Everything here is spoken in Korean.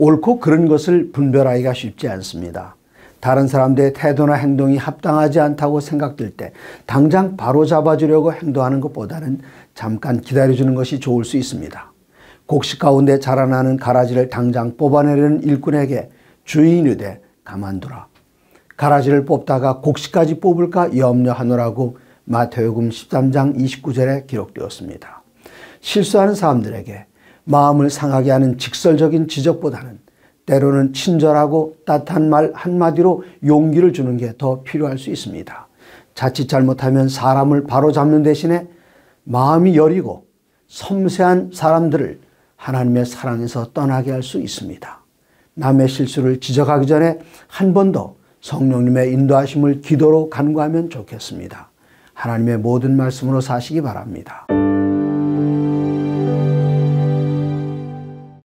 옳고 그런 것을 분별하기가 쉽지 않습니다. 다른 사람들의 태도나 행동이 합당하지 않다고 생각될 때 당장 바로 잡아주려고 행동하는 것보다는 잠깐 기다려주는 것이 좋을 수 있습니다. 곡식 가운데 자라나는 가라지를 당장 뽑아내려는 일꾼에게 주인이되 가만두라. 가라지를 뽑다가 곡식까지 뽑을까 염려하노라고 마태복음 13장 29절에 기록되었습니다. 실수하는 사람들에게 마음을 상하게 하는 직설적인 지적보다는 때로는 친절하고 따뜻한 말 한마디로 용기를 주는 게 더 필요할 수 있습니다. 자칫 잘못하면 사람을 바로잡는 대신에 마음이 여리고 섬세한 사람들을 하나님의 사랑에서 떠나게 할 수 있습니다. 남의 실수를 지적하기 전에 한 번 더 성령님의 인도하심을 기도로 간구하면 좋겠습니다. 하나님의 모든 말씀으로 사시기 바랍니다.